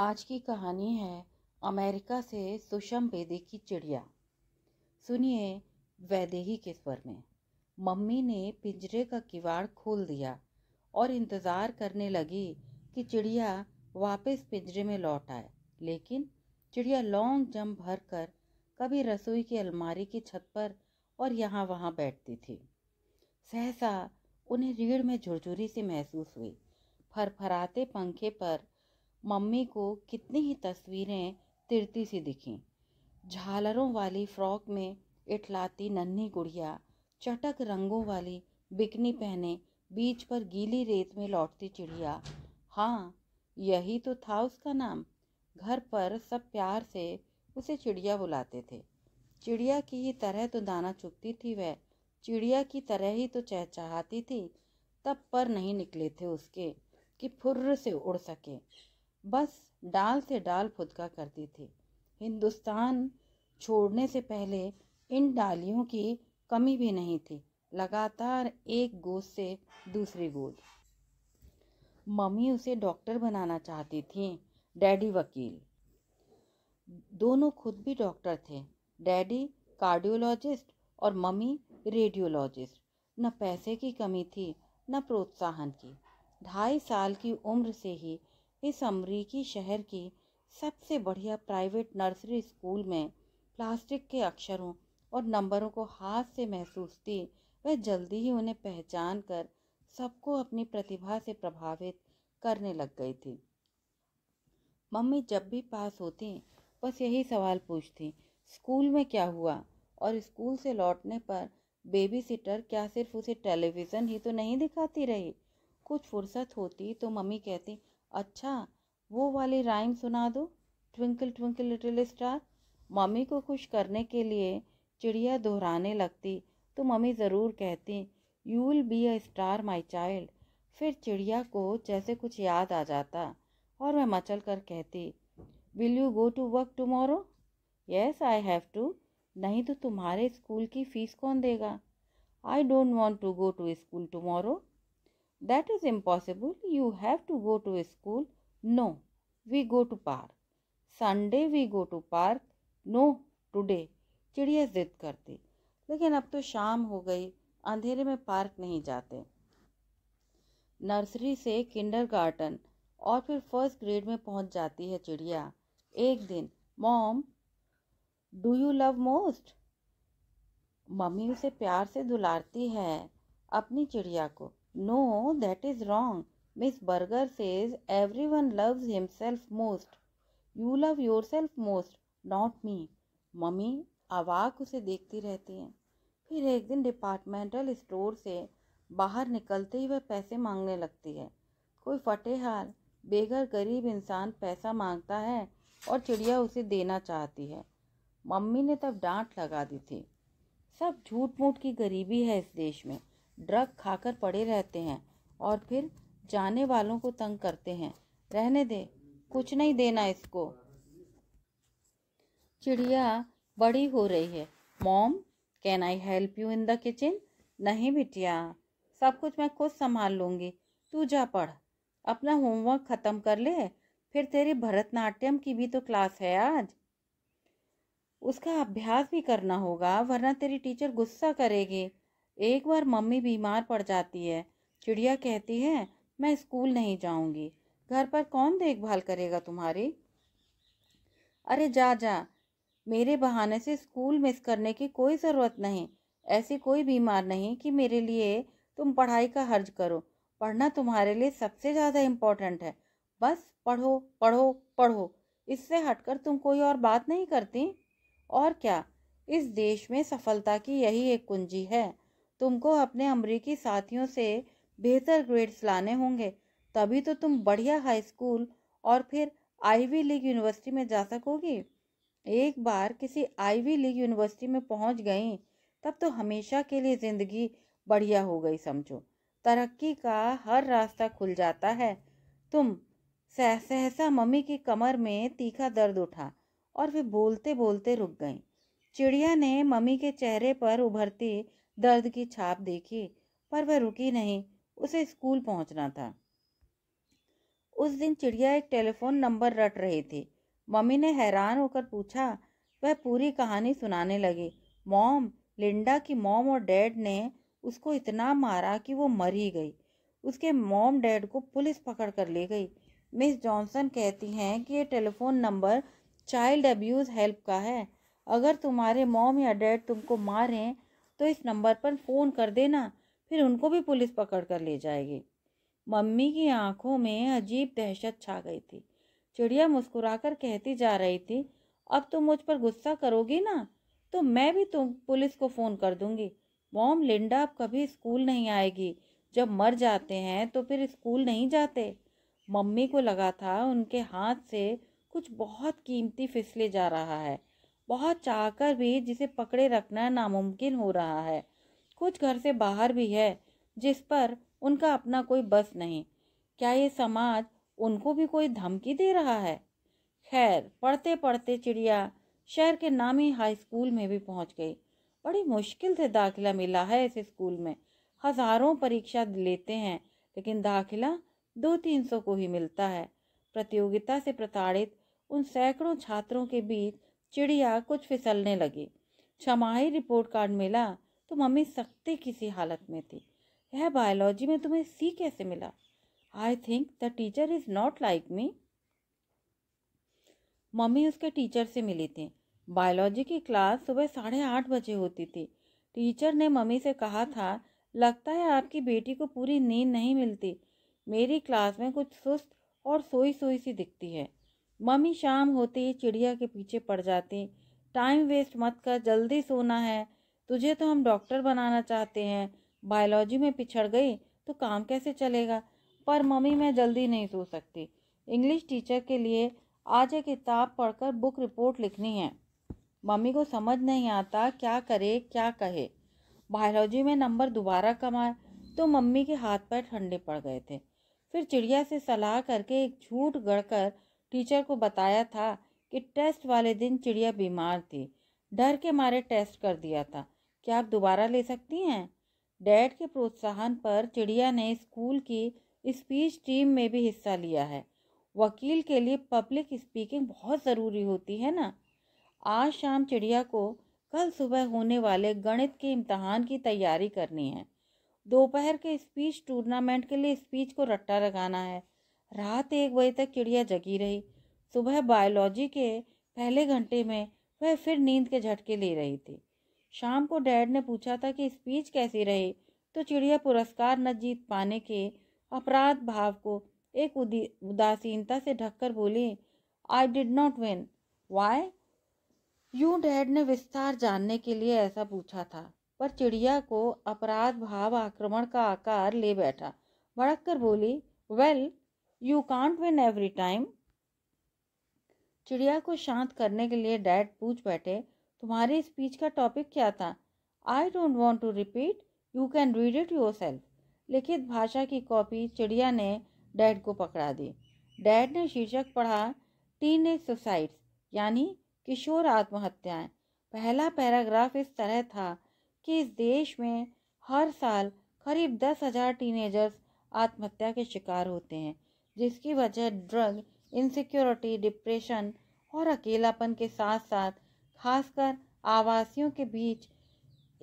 आज की कहानी है अमेरिका से सुषम बेदे की चिड़िया सुनिए वैदेही के स्वर में मम्मी ने पिंजरे का किवाड़ खोल दिया और इंतज़ार करने लगी कि चिड़िया वापस पिंजरे में लौट आए लेकिन चिड़िया लॉन्ग जंप भर कर कभी रसोई की अलमारी की छत पर और यहाँ वहाँ बैठती थी सहसा उन्हें रीढ़ में झुरझुरी सी महसूस हुई फरफराते पंखे पर मम्मी को कितनी ही तस्वीरें तिरती सी दिखीं झालरों वाली फ्रॉक में इटलाती नन्ही गुड़िया चटक रंगों वाली बिकनी पहने बीच पर गीली रेत में लौटती चिड़िया हाँ यही तो था उसका नाम घर पर सब प्यार से उसे चिड़िया बुलाते थे चिड़िया की ही तरह तो दाना चुगती थी वह चिड़िया की तरह ही तो चहचहाती थी तब पर नहीं निकले थे उसके कि फुर्र से उड़ सके बस डाल से डाल फुदका करते थे हिंदुस्तान छोड़ने से पहले इन डालियों की कमी भी नहीं थी लगातार एक गोद से दूसरी गोद मम्मी उसे डॉक्टर बनाना चाहती थी डैडी वकील दोनों खुद भी डॉक्टर थे डैडी कार्डियोलॉजिस्ट और मम्मी रेडियोलॉजिस्ट न पैसे की कमी थी न प्रोत्साहन की ढाई साल की उम्र से ही इस अमरीकी शहर की सबसे बढ़िया प्राइवेट नर्सरी स्कूल में प्लास्टिक के अक्षरों और नंबरों को हाथ से महसूस थी वह जल्दी ही उन्हें पहचान कर सबको अपनी प्रतिभा से प्रभावित करने लग गई थी मम्मी जब भी पास होती बस यही सवाल पूछती स्कूल में क्या हुआ और स्कूल से लौटने पर बेबी सिटर क्या सिर्फ उसे टेलीविज़न ही तो नहीं दिखाती रही कुछ फुर्सत होती तो मम्मी कहती अच्छा वो वाली राइम सुना दो twinkle twinkle little star mummy को खुश करने के लिए चिड़िया दोहराने लगती तो मम्मी ज़रूर कहती you will be a star my child फिर चिड़िया को जैसे कुछ याद आ जाता और मैं मचल कर कहती will you go to work tomorrow yes I have to नहीं तो तुम्हारे स्कूल की फ़ीस कौन देगा I don't want to go to school tomorrow That is impossible. You have to go to school. No, we go to park. Sunday we go to park. No, today. चिड़िया जिद करती लेकिन अब तो शाम हो गई अंधेरे में पार्क नहीं जाते नर्सरी से किंडरगार्टन और फिर फर्स्ट ग्रेड में पहुंच जाती है चिड़िया एक दिन mom do you love most mummy उसे प्यार से दुलारती है अपनी चिड़िया को No, that is wrong. Miss one says everyone loves himself most. You love yourself most, not me. Mummy अवाक उसे देखती रहती हैं फिर एक दिन डिपार्टमेंटल स्टोर से बाहर निकलते ही वह पैसे मांगने लगती है कोई फटेहाल बेघर गरीब इंसान पैसा मांगता है और चिड़िया उसे देना चाहती है मम्मी ने तब डांट लगा दी थी सब झूठ मूठ की गरीबी है इस देश में ड्रग खाकर पड़े रहते हैं और फिर जाने वालों को तंग करते हैं रहने दे कुछ नहीं देना इसको चिड़िया बड़ी हो रही है mom can I help you in the kitchen नहीं बिटिया सब कुछ मैं खुद संभाल लूँगी तू जा पढ़ अपना होमवर्क ख़त्म कर ले फिर तेरी भरतनाट्यम की भी तो क्लास है आज उसका अभ्यास भी करना होगा वरना तेरी टीचर गुस्सा करेगी एक बार मम्मी बीमार पड़ जाती है चिड़िया कहती है मैं स्कूल नहीं जाऊंगी घर पर कौन देखभाल करेगा तुम्हारी अरे जा जा मेरे बहाने से स्कूल मिस करने की कोई ज़रूरत नहीं ऐसी कोई बीमार नहीं कि मेरे लिए तुम पढ़ाई का हर्ज करो पढ़ना तुम्हारे लिए सबसे ज़्यादा इम्पोर्टेंट है बस पढ़ो पढ़ो पढ़ो इससे हटकर तुम कोई और बात नहीं करती और क्या इस देश में सफलता की यही एक कुंजी है तुमको अपने अमरीकी साथियों से बेहतर ग्रेड्स लाने होंगे तभी तो तुम बढ़िया हाई स्कूल और फिर आईवी लीग यूनिवर्सिटी में जा सकोगी एक बार किसी आईवी लीग यूनिवर्सिटी में पहुंच गई तब तो हमेशा के लिए ज़िंदगी बढ़िया हो गई समझो तरक्की का हर रास्ता खुल जाता है तुम सह सहसा मम्मी की कमर में तीखा दर्द उठा और वे बोलते बोलते रुक गई चिड़िया ने मम्मी के चेहरे पर उभरती दर्द की छाप देखी पर वह रुकी नहीं उसे स्कूल पहुंचना था उस दिन चिड़िया एक टेलीफोन नंबर रट रही थी मम्मी ने हैरान होकर पूछा वह पूरी कहानी सुनाने लगी मॉम लिंडा की मॉम और डैड ने उसको इतना मारा कि वो मर ही गई उसके मॉम डैड को पुलिस पकड़ कर ले गई मिस जॉनसन कहती हैं कि ये telephone number child abuse help का है अगर तुम्हारे मॉम या डैड तुमको मारें तो इस नंबर पर फ़ोन कर देना फिर उनको भी पुलिस पकड़ कर ले जाएगी मम्मी की आंखों में अजीब दहशत छा गई थी चिड़िया मुस्कुराकर कहती जा रही थी अब तुम मुझ पर गुस्सा करोगी ना तो मैं भी तुम पुलिस को फ़ोन कर दूंगी मॉम लिंडा अब कभी स्कूल नहीं आएगी जब मर जाते हैं तो फिर स्कूल नहीं जाते मम्मी को लगा था उनके हाथ से कुछ बहुत कीमती फिसले जा रहा है बहुत चाहकर भी जिसे पकड़े रखना नामुमकिन हो रहा है कुछ घर से बाहर भी है जिस पर उनका अपना कोई बस नहीं क्या ये समाज उनको भी कोई धमकी दे रहा है खैर पढ़ते पढ़ते चिड़िया शहर के नामी हाई स्कूल में भी पहुंच गई बड़ी मुश्किल से दाखिला मिला है इस स्कूल में हजारों परीक्षा लेते हैं लेकिन दाखिला दो तीन सौ को ही मिलता है प्रतियोगिता से प्रताड़ित उन सैकड़ों छात्रों के बीच चिड़िया कुछ फिसलने लगी छमाही रिपोर्ट कार्ड मिला तो मम्मी सख्ती किसी हालत में थी यह बायोलॉजी में तुम्हें सी कैसे मिला I think the teacher is not like me mummy उसके टीचर से मिली थी बायोलॉजी की क्लास सुबह साढ़े आठ बजे होती थी टीचर ने मम्मी से कहा था लगता है आपकी बेटी को पूरी नींद नहीं मिलती मेरी क्लास में कुछ सुस्त और सोई सोई सी दिखती है मम्मी शाम होते ही चिड़िया के पीछे पड़ जाती टाइम वेस्ट मत कर जल्दी सोना है तुझे तो हम डॉक्टर बनाना चाहते हैं बायोलॉजी में पिछड़ गई तो काम कैसे चलेगा पर मम्मी मैं जल्दी नहीं सो सकती इंग्लिश टीचर के लिए आज एक किताब पढ़कर बुक रिपोर्ट लिखनी है मम्मी को समझ नहीं आता क्या करे क्या कहे बायोलॉजी में नंबर दोबारा कमाए तो मम्मी के हाथ पैर ठंडे पड़ गए थे फिर चिड़िया से सलाह करके एक झूठ गढ़कर टीचर को बताया था कि टेस्ट वाले दिन चिड़िया बीमार थी डर के मारे टेस्ट कर दिया था क्या आप दोबारा ले सकती हैं डैड के प्रोत्साहन पर चिड़िया ने स्कूल की स्पीच टीम में भी हिस्सा लिया है वकील के लिए पब्लिक स्पीकिंग बहुत ज़रूरी होती है ना आज शाम चिड़िया को कल सुबह होने वाले गणित के इम्तहान की तैयारी करनी है दोपहर के स्पीच टूर्नामेंट के लिए स्पीच को रट्टा लगाना है रात एक बजे तक चिड़िया जगी रही सुबह बायोलॉजी के पहले घंटे में वह फिर नींद के झटके ले रही थी शाम को डैड ने पूछा था कि स्पीच कैसी रही तो चिड़िया पुरस्कार न जीत पाने के अपराध भाव को एक उदासीनता से ढककर बोली I did not win why यूं डैड ने विस्तार जानने के लिए ऐसा पूछा था पर चिड़िया को अपराध भाव आक्रमण का आकार ले बैठा भड़क कर बोली well well, you can't win every time चिड़िया को शांत करने के लिए डैड पूछ बैठे तुम्हारी स्पीच का टॉपिक क्या था I don't want to repeat you can read it yourself लिखित भाषा की कॉपी चिड़िया ने डैड को पकड़ा दी डैड ने शीर्षक पढ़ा टीन एज सुसाइड्स यानी किशोर आत्महत्याएं पहला पैराग्राफ इस तरह था कि इस देश में हर साल करीब दस हज़ार टीनेजर्स आत्महत्या के शिकार होते हैं जिसकी वजह ड्रग इनसिक्योरिटी डिप्रेशन और अकेलापन के साथ साथ खासकर आवासियों के बीच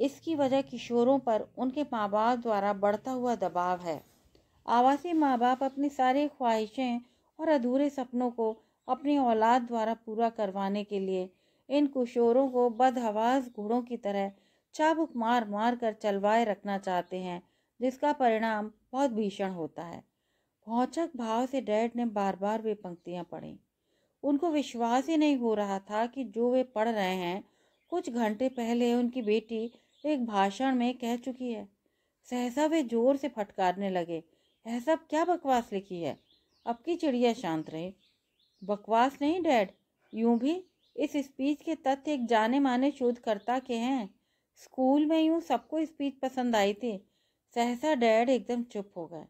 इसकी वजह किशोरों पर उनके माँ बाप द्वारा बढ़ता हुआ दबाव है आवासीय माँ बाप अपनी सारी ख्वाहिशें और अधूरे सपनों को अपनी औलाद द्वारा पूरा करवाने के लिए इन किशोरों को बदहवास घोड़ों की तरह चाबुक मार मार कर चलवाए रखना चाहते हैं जिसका परिणाम बहुत भीषण होता है भौचक भाव से डैड ने बार बार वे पंक्तियां पढ़ी उनको विश्वास ही नहीं हो रहा था कि जो वे पढ़ रहे हैं कुछ घंटे पहले उनकी बेटी एक भाषण में कह चुकी है सहसा वे जोर से फटकारने लगे यह सब क्या बकवास लिखी है अब की चिड़िया शांत रहे बकवास नहीं डैड यूं भी इस स्पीच के तथ्य एक जाने माने शोधकर्ता के हैं स्कूल में यूं सबको स्पीच पसंद आई थी सहसा डैड एकदम चुप हो गए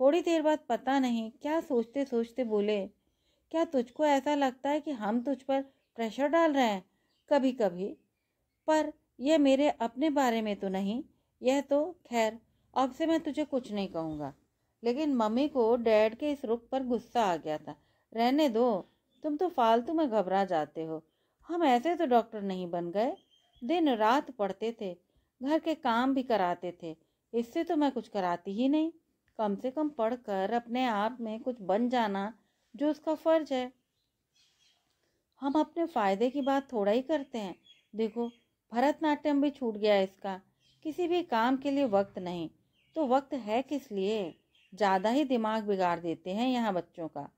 थोड़ी देर बाद पता नहीं क्या सोचते सोचते बोले क्या तुझको ऐसा लगता है कि हम तुझ पर प्रेशर डाल रहे हैं कभी कभी पर यह मेरे अपने बारे में तो नहीं यह तो खैर अब से मैं तुझे कुछ नहीं कहूँगा लेकिन मम्मी को डैड के इस रुख पर गुस्सा आ गया था रहने दो तुम तो फालतू में घबरा जाते हो हम ऐसे तो डॉक्टर नहीं बन गए दिन रात पढ़ते थे घर के काम भी कराते थे इससे तो मैं कुछ कराती ही नहीं कम से कम पढ़कर अपने आप में कुछ बन जाना जो उसका फ़र्ज है हम अपने फ़ायदे की बात थोड़ा ही करते हैं देखो भरतनाट्यम भी छूट गया इसका किसी भी काम के लिए वक्त नहीं तो वक्त है किस लिए ज़्यादा ही दिमाग बिगाड़ देते हैं यहाँ बच्चों का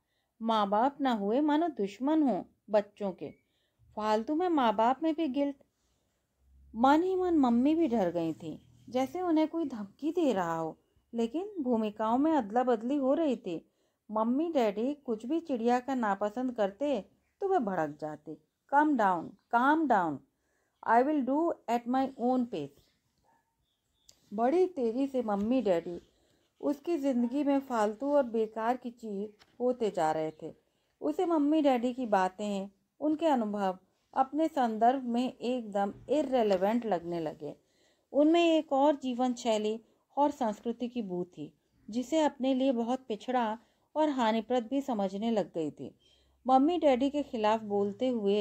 माँ बाप ना हुए मानो दुश्मन हो बच्चों के फालतू में माँ बाप में भी गिल्ट मन ही मन मम्मी भी डर गई थी जैसे उन्हें कोई धमकी दे रहा हो लेकिन भूमिकाओं में अदला बदली हो रही थी मम्मी डैडी कुछ भी चिड़िया का नापसंद करते तो वह भड़क जाते calm down calm down I will do at my own pace बड़ी तेज़ी से मम्मी डैडी उसकी ज़िंदगी में फालतू और बेकार की चीज़ होते जा रहे थे उसे मम्मी डैडी की बातें उनके अनुभव अपने संदर्भ में एकदम इरेलीवेंट लगने लगे उनमें एक और जीवन शैली और संस्कृति की बू थी जिसे अपने लिए बहुत पिछड़ा और हानिप्रद भी समझने लग गई थी मम्मी डैडी के खिलाफ बोलते हुए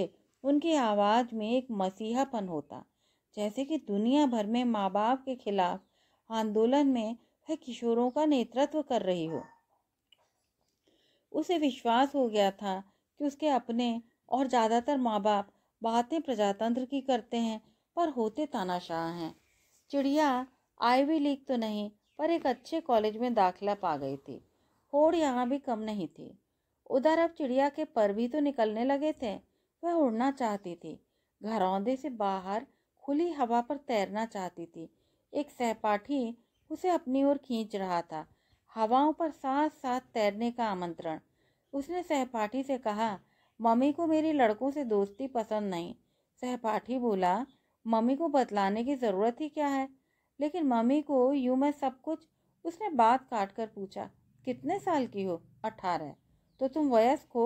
उनकी आवाज़ में एक मसीहापन होता जैसे कि दुनिया भर में माँ बाप के खिलाफ आंदोलन में वह किशोरों का नेतृत्व कर रही हो उसे विश्वास हो गया था कि उसके अपने और ज़्यादातर माँ बाप बातें प्रजातंत्र की करते हैं पर होते तानाशाह हैं चिड़िया आईवी लीग तो नहीं पर एक अच्छे कॉलेज में दाखिला पा गई थी होड़ यहाँ भी कम नहीं थी उधर अब चिड़िया के पर भी तो निकलने लगे थे वह उड़ना चाहती थी घरौंदे से बाहर खुली हवा पर तैरना चाहती थी एक सहपाठी उसे अपनी ओर खींच रहा था हवाओं पर साथ साथ तैरने का आमंत्रण उसने सहपाठी से कहा मम्मी को मेरी लड़कों से दोस्ती पसंद नहीं सहपाठी बोला मम्मी को बतलाने की ज़रूरत ही क्या है लेकिन मम्मी को यूं मैं सब कुछ उसने बात काट कर पूछा कितने साल की हो अठारह तो तुम वयस्क हो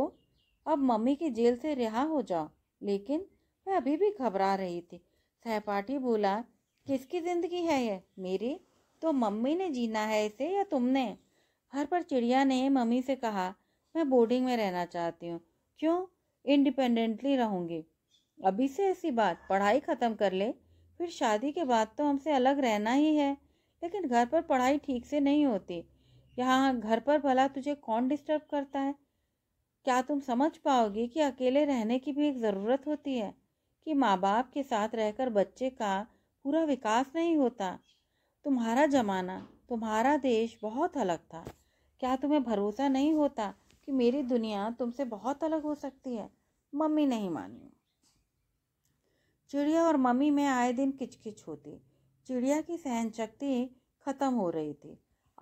अब मम्मी की जेल से रिहा हो जाओ लेकिन मैं अभी भी घबरा रही थी सहपाठी बोला किसकी ज़िंदगी है यह मेरी तो मम्मी ने जीना है इसे या तुमने घर पर चिड़िया ने मम्मी से कहा मैं बोर्डिंग में रहना चाहती हूँ क्यों इंडिपेंडेंटली रहूँगी अभी से ऐसी बात पढ़ाई ख़त्म कर ले फिर शादी के बाद तो हमसे अलग रहना ही है लेकिन घर पर पढ़ाई ठीक से नहीं होती यहाँ घर पर भला तुझे कौन डिस्टर्ब करता है क्या तुम समझ पाओगी कि अकेले रहने की भी एक ज़रूरत होती है कि माँ बाप के साथ रहकर बच्चे का पूरा विकास नहीं होता तुम्हारा ज़माना तुम्हारा देश बहुत अलग था क्या तुम्हें भरोसा नहीं होता कि मेरी दुनिया तुमसे बहुत अलग हो सकती है मम्मी नहीं मानी चिड़िया और मम्मी में आए दिन किचकिच होती चिड़िया की सहन शक्ति खत्म हो रही थी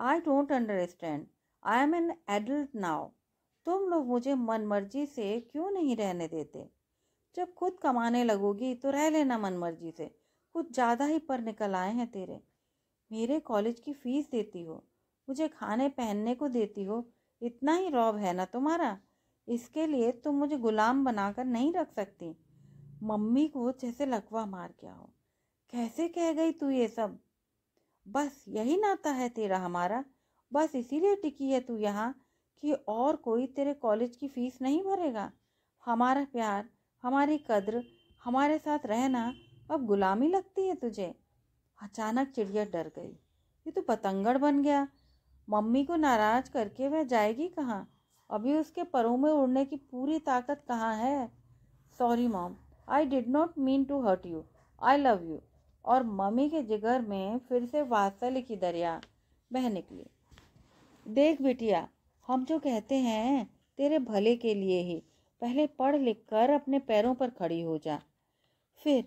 I don't understand I am an adult now तुम लोग मुझे मन मर्जी से क्यों नहीं रहने देते जब खुद कमाने लगोगी तो रह लेना मन मर्जी से कुछ ज़्यादा ही पर निकल आए हैं तेरे मेरे कॉलेज की फ़ीस देती हो मुझे खाने पहनने को देती हो इतना ही रौब है ना तुम्हारा इसके लिए तुम मुझे गुलाम बनाकर नहीं रख सकती मम्मी को जैसे लकवा मार गया हो कैसे कह गई तू ये सब बस यही नाता है तेरा हमारा बस इसीलिए टिकी है तू यहाँ कि और कोई तेरे कॉलेज की फीस नहीं भरेगा हमारा प्यार हमारी कद्र हमारे साथ रहना अब गुलामी लगती है तुझे अचानक चिड़िया डर गई ये तो पतंगड़ बन गया मम्मी को नाराज करके वह जाएगी कहाँ अभी उसके परों में उड़ने की पूरी ताकत कहाँ है sorry mom I did not mean to hurt you I love you और मम्मी के जिगर में फिर से वात्सल्य की दरिया बह निकली देख बिटिया हम जो कहते हैं तेरे भले के लिए ही पहले पढ़ लिख कर अपने पैरों पर खड़ी हो जा फिर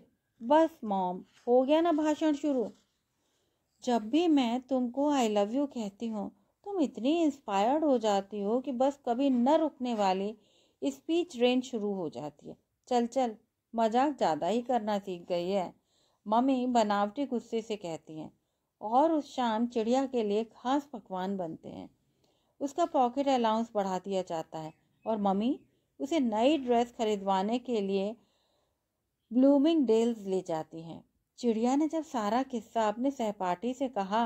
बस मॉम हो गया ना भाषण शुरू जब भी मैं तुमको आई लव यू कहती हूँ तुम इतनी इंस्पायर्ड हो जाती हो कि बस कभी न रुकने वाली स्पीच रेंज शुरू हो जाती है चल चल मजाक ज़्यादा ही करना सीख गई है मम्मी बनावटी गुस्से से कहती हैं और उस शाम चिड़िया के लिए खास पकवान बनते हैं उसका पॉकेट अलाउंस बढ़ा दिया जाता है और मम्मी उसे नई ड्रेस खरीदवाने के लिए ब्लूमिंग डेल्स ले जाती हैं चिड़िया ने जब सारा किस्सा अपने सहपाठी से कहा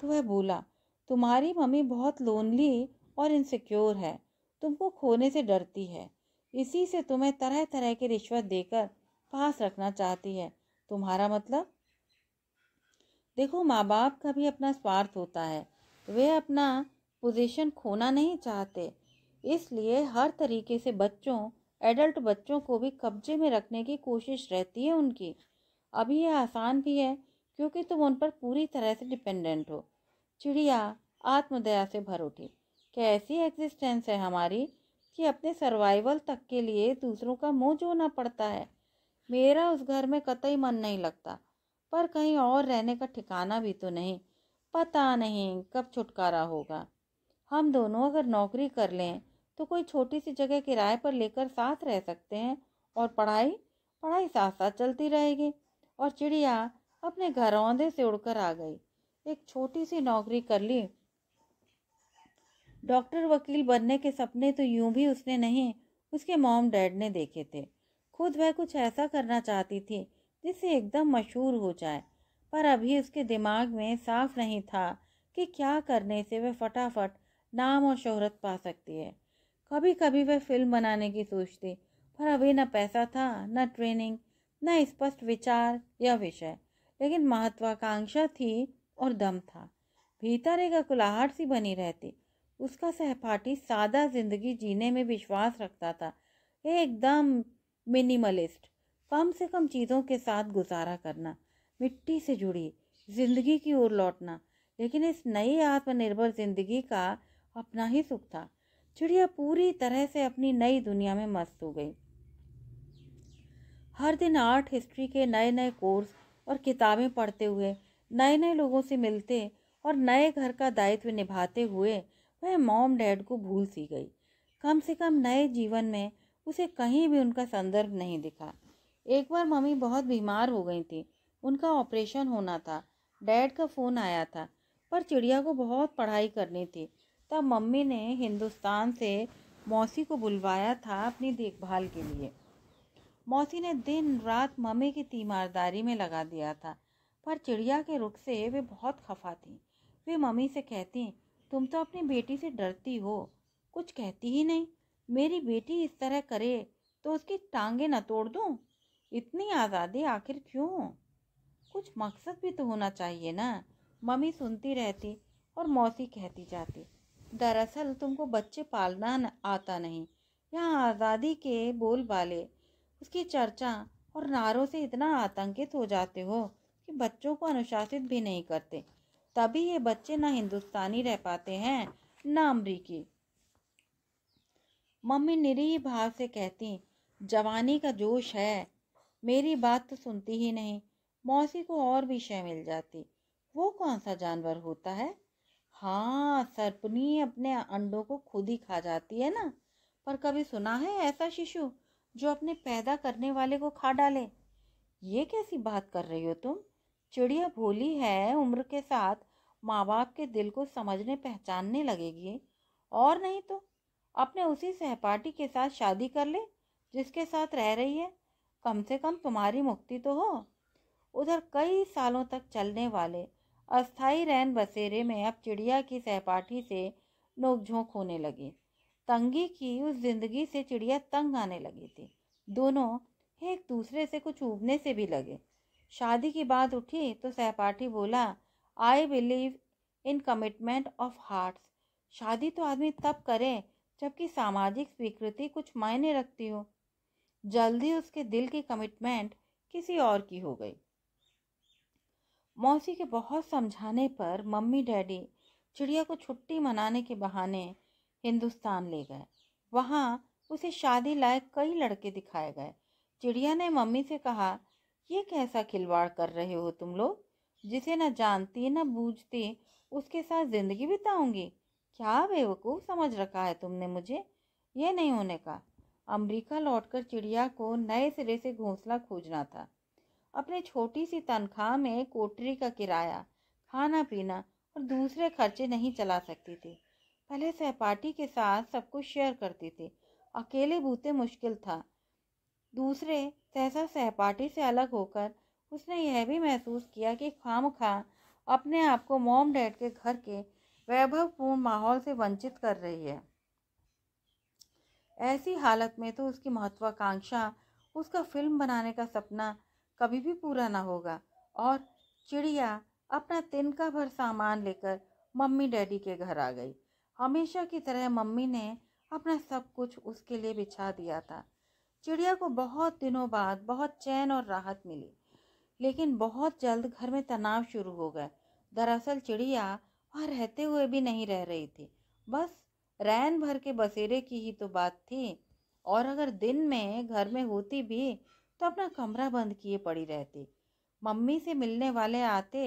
तो वह बोला तुम्हारी मम्मी बहुत लोनली और इनसिक्योर है तुमको खोने से डरती है इसी से तुम्हें तरह तरह की रिश्वत देकर पास रखना चाहती है तुम्हारा मतलब देखो माँ बाप का भी अपना स्वार्थ होता है वे अपना पोजीशन खोना नहीं चाहते इसलिए हर तरीके से बच्चों एडल्ट बच्चों को भी कब्जे में रखने की कोशिश रहती है उनकी अभी यह आसान भी है क्योंकि तुम उन पर पूरी तरह से डिपेंडेंट हो चिड़िया आत्मदया से भर उठी कैसी एग्जिस्टेंस है हमारी कि अपने सर्वाइवल तक के लिए दूसरों का मुंह जोना पड़ता है मेरा उस घर में कतई मन नहीं लगता पर कहीं और रहने का ठिकाना भी तो नहीं पता नहीं कब छुटकारा होगा हम दोनों अगर नौकरी कर लें तो कोई छोटी सी जगह किराए पर लेकर साथ रह सकते हैं और पढ़ाई पढ़ाई साथ साथ चलती रहेगी और चिड़िया अपने घरौंदे से उड़कर आ गई एक छोटी सी नौकरी कर ली डॉक्टर वकील बनने के सपने तो यूं भी उसने नहीं उसके मॉम डैड ने देखे थे खुद वह कुछ ऐसा करना चाहती थी जिससे एकदम मशहूर हो जाए पर अभी उसके दिमाग में साफ नहीं था कि क्या करने से वह फटाफट नाम और शोहरत पा सकती है कभी कभी वह फिल्म बनाने की सोचती पर अभी न पैसा था न ट्रेनिंग न स्पष्ट विचार या विषय लेकिन महत्वाकांक्षा थी और दम था भीतर एक अकुलाहट सी बनी रहती उसका सहपाठी सादा जिंदगी जीने में विश्वास रखता था एकदम मिनिमलिस्ट कम से कम चीज़ों के साथ गुजारा करना मिट्टी से जुड़ी जिंदगी की ओर लौटना लेकिन इस नई आत्मनिर्भर जिंदगी का अपना ही सुख था चिड़िया पूरी तरह से अपनी नई दुनिया में मस्त हो गई हर दिन आर्ट हिस्ट्री के नए नए कोर्स और किताबें पढ़ते हुए नए नए लोगों से मिलते और नए घर का दायित्व निभाते हुए वह मॉम डैड को भूल सी गई कम से कम नए जीवन में उसे कहीं भी उनका संदर्भ नहीं दिखा एक बार मम्मी बहुत बीमार हो गई थी उनका ऑपरेशन होना था डैड का फ़ोन आया था पर चिड़िया को बहुत पढ़ाई करनी थी तब मम्मी ने हिंदुस्तान से मौसी को बुलवाया था अपनी देखभाल के लिए मौसी ने दिन रात मम्मी की तीमारदारी में लगा दिया था पर चिड़िया के रुख से वे बहुत खफा थी वे मम्मी से कहती तुम तो अपनी बेटी से डरती हो कुछ कहती ही नहीं मेरी बेटी इस तरह करे तो उसकी टांगे न तोड़ दूँ इतनी आज़ादी आखिर क्यों कुछ मकसद भी तो होना चाहिए ना मम्मी सुनती रहती और मौसी कहती जाती दरअसल तुमको बच्चे पालना न, आता नहीं यहाँ आज़ादी के बोल बाले उसकी चर्चा और नारों से इतना आतंकित हो जाते हो कि बच्चों को अनुशासित भी नहीं करते तभी ये बच्चे ना हिंदुस्तानी रह पाते हैं ना अमरीकी मम्मी निरी भाव से कहती जवानी का जोश है मेरी बात तो सुनती ही नहीं मौसी को और भी शय मिल जाती वो कौन सा जानवर होता है हाँ सर्पनी अपने अंडों को खुद ही खा जाती है ना पर कभी सुना है ऐसा शिशु जो अपने पैदा करने वाले को खा डाले ये कैसी बात कर रही हो तुम चिड़िया भोली है उम्र के साथ माँ बाप के दिल को समझने पहचानने लगेगी और नहीं तो अपने उसी सहपाठी के साथ शादी कर ले जिसके साथ रह रही है कम से कम तुम्हारी मुक्ति तो हो उधर कई सालों तक चलने वाले अस्थाई रैन बसेरे में अब चिड़िया की सहपाठी से नोकझोंक होने लगी तंगी की उस जिंदगी से चिड़िया तंग आने लगी थी दोनों एक दूसरे से कुछ उबने से भी लगे शादी की बात उठी तो सहपाठी बोला I believe in commitment of hearts शादी तो आदमी तब करे जबकि सामाजिक स्वीकृति कुछ मायने रखती हो जल्दी उसके दिल की कमिटमेंट किसी और की हो गई मौसी के बहुत समझाने पर मम्मी डैडी चिड़िया को छुट्टी मनाने के बहाने हिंदुस्तान ले गए वहाँ उसे शादी लायक कई लड़के दिखाए गए चिड़िया ने मम्मी से कहा ये कैसा खिलवाड़ कर रहे हो तुम लोग जिसे न जानती न बूझते उसके साथ ज़िंदगी बिताऊंगी क्या बेवकूफ़ समझ रखा है तुमने मुझे ये नहीं होने का अमरीका लौटकर चिड़िया को नए सिरे से घोंसला खोजना था अपने छोटी सी तनख्वाह में कोटरी का किराया खाना पीना और दूसरे खर्चे नहीं चला सकती थी पहले सहपाठी के साथ सब कुछ शेयर करती थी अकेले बूते मुश्किल था दूसरे सहसा सहपाठी से अलग होकर उसने यह भी महसूस किया कि खाम खां अपने आप को मोम डैड के घर के वैभवपूर्ण माहौल से वंचित कर रही है ऐसी हालत में तो उसकी महत्वाकांक्षा उसका फिल्म बनाने का सपना कभी भी पूरा ना होगा और चिड़िया अपना तिनका भर सामान लेकर मम्मी डैडी के घर आ गई हमेशा की तरह मम्मी ने अपना सब कुछ उसके लिए बिछा दिया था चिड़िया को बहुत दिनों बाद बहुत चैन और राहत मिली लेकिन बहुत जल्द घर में तनाव शुरू हो गया दरअसल चिड़िया वहाँ रहते हुए भी नहीं रह रही थी बस रैन भर के बसेरे की ही तो बात थी और अगर दिन में घर में होती भी तो अपना कमरा बंद किए पड़ी रहती मम्मी से मिलने वाले आते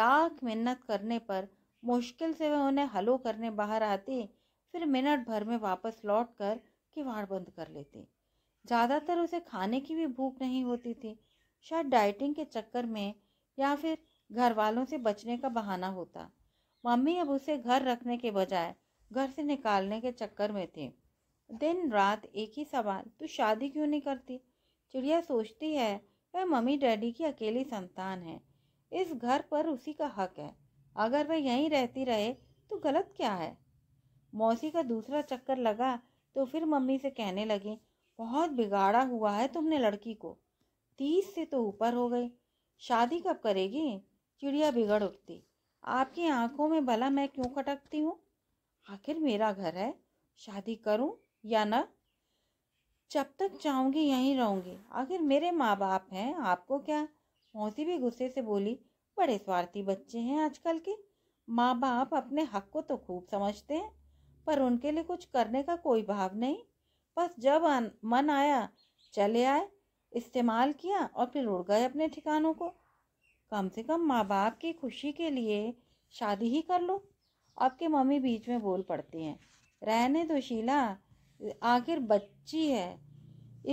लाख मिन्नत करने पर मुश्किल से वह उन्हें हलो करने बाहर आती फिर मिनट भर में वापस लौट कर किवाड़ बंद कर लेती ज़्यादातर उसे खाने की भी भूख नहीं होती थी शायद डाइटिंग के चक्कर में या फिर घर वालों से बचने का बहाना होता मम्मी अब उसे घर रखने के बजाय घर से निकालने के चक्कर में थे दिन रात एक ही सवाल तू शादी क्यों नहीं करती चिड़िया सोचती है वह मम्मी डैडी की अकेली संतान है इस घर पर उसी का हक है अगर वह यहीं रहती रहे तो गलत क्या है मौसी का दूसरा चक्कर लगा तो फिर मम्मी से कहने लगी बहुत बिगाड़ा हुआ है तुमने लड़की को तीस से तो ऊपर हो गई शादी कब करेगी चिड़िया बिगड़ उठती आपकी आंखों में भला मैं क्यों खटकती हूँ आखिर मेरा घर है शादी करूँ या ना जब तक चाहूँगी यहीं रहूँगी आखिर मेरे माँ बाप हैं आपको क्या मौसी भी गुस्से से बोली बड़े स्वार्थी बच्चे हैं आजकल के माँ बाप अपने हक को तो खूब समझते हैं पर उनके लिए कुछ करने का कोई भाव नहीं बस जब मन आया चले आए इस्तेमाल किया और फिर उड़ गए अपने ठिकानों को कम से कम माँ बाप की खुशी के लिए शादी ही कर लो आपके मम्मी बीच में बोल पड़ती हैं रहने दो शीला आखिर बच्ची है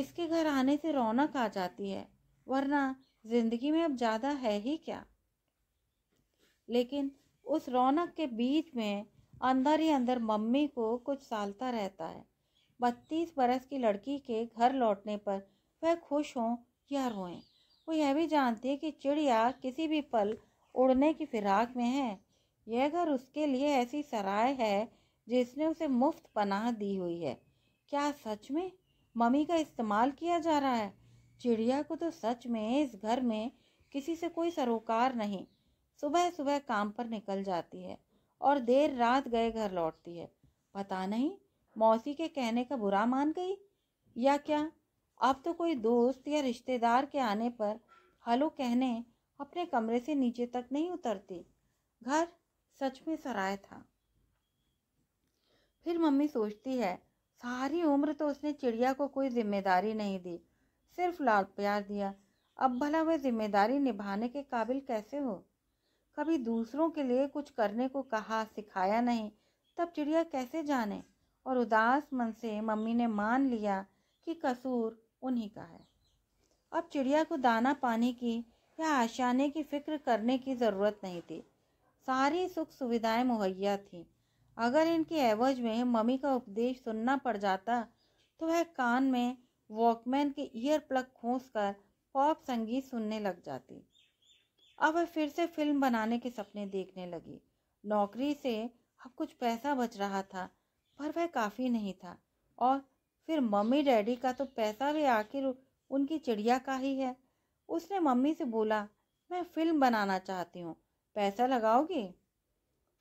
इसके घर आने से रौनक आ जाती है वरना जिंदगी में अब ज़्यादा है ही क्या लेकिन उस रौनक के बीच में अंदर ही अंदर मम्मी को कुछ सालता रहता है बत्तीस बरस की लड़की के घर लौटने पर वह खुश हों या रोएं वो यह भी जानती कि चिड़िया किसी भी पल उड़ने की फिराक में है यह घर उसके लिए ऐसी सराय है जिसने उसे मुफ्त पनाह दी हुई है क्या सच में मम्मी का इस्तेमाल किया जा रहा है चिड़िया को तो सच में इस घर में किसी से कोई सरोकार नहीं सुबह सुबह काम पर निकल जाती है और देर रात गए घर लौटती है पता नहीं मौसी के कहने का बुरा मान गई या क्या अब तो कोई दोस्त या रिश्तेदार के आने पर हलो कहने अपने कमरे से नीचे तक नहीं उतरती घर सच में सराय था फिर मम्मी सोचती है सारी उम्र तो उसने चिड़िया को कोई जिम्मेदारी नहीं दी सिर्फ लाड प्यार दिया अब भला वह जिम्मेदारी निभाने के काबिल कैसे हो कभी दूसरों के लिए कुछ करने को कहा सिखाया नहीं तब चिड़िया कैसे जाने और उदास मन से मम्मी ने मान लिया कि कसूर उन्हीं का है अब चिड़िया को दाना पानी की या आशाने की फिक्र करने की ज़रूरत नहीं थी सारी सुख सुविधाएं मुहैया थीं अगर इनके एवज में मम्मी का उपदेश सुनना पड़ जाता तो वह कान में वॉकमैन के ईयर प्लग खोस कर पॉप संगीत सुनने लग जाती अब वह फिर से फिल्म बनाने के सपने देखने लगी नौकरी से अब कुछ पैसा बच रहा था पर वह काफ़ी नहीं था और फिर मम्मी डैडी का तो पैसा भी आखिर उनकी चिड़िया का ही है उसने मम्मी से बोला मैं फिल्म बनाना चाहती हूँ पैसा लगाओगी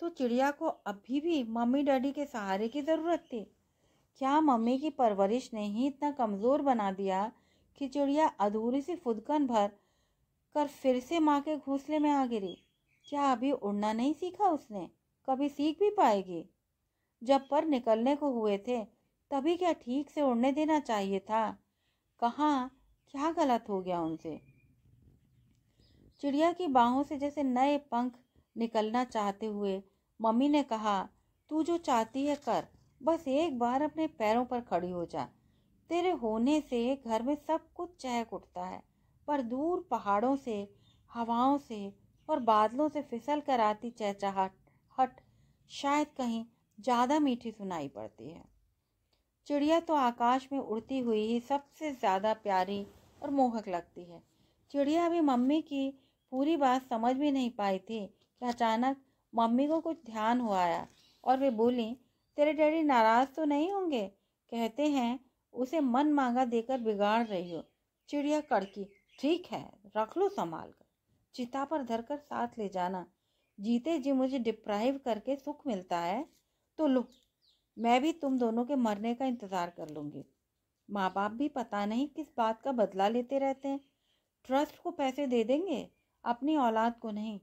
तो चिड़िया को अभी भी मम्मी डैडी के सहारे की ज़रूरत थी क्या मम्मी की परवरिश ने ही इतना कमज़ोर बना दिया कि चिड़िया अधूरी सी फुदकन भर कर फिर से माँ के घोंसले में आ गिरी क्या अभी उड़ना नहीं सीखा उसने कभी सीख भी पाएगी जब पर निकलने को हुए थे तभी क्या ठीक से उड़ने देना चाहिए था कहाँ क्या गलत हो गया उनसे चिड़िया की बाहों से जैसे नए पंख निकलना चाहते हुए मम्मी ने कहा तू जो चाहती है कर बस एक बार अपने पैरों पर खड़ी हो जा तेरे होने से घर में सब कुछ चहक उठता है पर दूर पहाड़ों से हवाओं से और बादलों से फिसल कर आती चहचहाट हट शायद कहीं ज़्यादा मीठी सुनाई पड़ती है चिड़िया तो आकाश में उड़ती हुई ही सबसे ज़्यादा प्यारी और मोहक लगती है चिड़िया अभी मम्मी की पूरी बात समझ भी नहीं पाई थी कि अचानक मम्मी को कुछ ध्यान हो आया और वे बोली तेरे डैडी नाराज़ तो नहीं होंगे कहते हैं उसे मन मांगा देकर बिगाड़ रही हो चिड़िया कड़की ठीक है रख लो संभाल कर चिता पर धरकर साथ ले जाना जीते जी मुझे डिप्राइव करके सुख मिलता है तो लो मैं भी तुम दोनों के मरने का इंतज़ार कर लूँगी माँ बाप भी पता नहीं किस बात का बदला लेते रहते हैं ट्रस्ट को पैसे दे देंगे अपनी औलाद को नहीं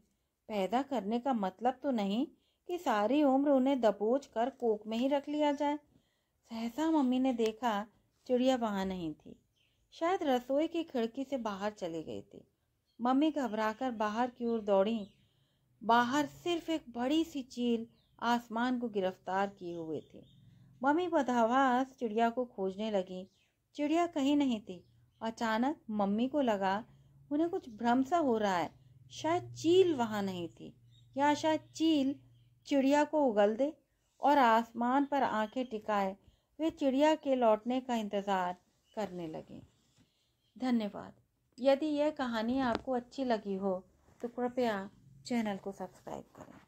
पैदा करने का मतलब तो नहीं कि सारी उम्र उन्हें दबोच कर कोक में ही रख लिया जाए सहसा मम्मी ने देखा चिड़िया वहाँ नहीं थी शायद रसोई की खिड़की से बाहर चली गई थी मम्मी घबराकर बाहर की ओर दौड़ी बाहर सिर्फ एक बड़ी सी चील आसमान को गिरफ्तार किए हुए थे मम्मी बदहवास चिड़िया को खोजने लगी चिड़िया कहीं नहीं थी अचानक मम्मी को लगा उन्हें कुछ भ्रम सा हो रहा है शायद चील वहाँ नहीं थी या शायद चील चिड़िया को उगल दे और आसमान पर आंखें टिकाए वे चिड़िया के लौटने का इंतज़ार करने लगे धन्यवाद यदि यह कहानी आपको अच्छी लगी हो तो कृपया चैनल को सब्सक्राइब करें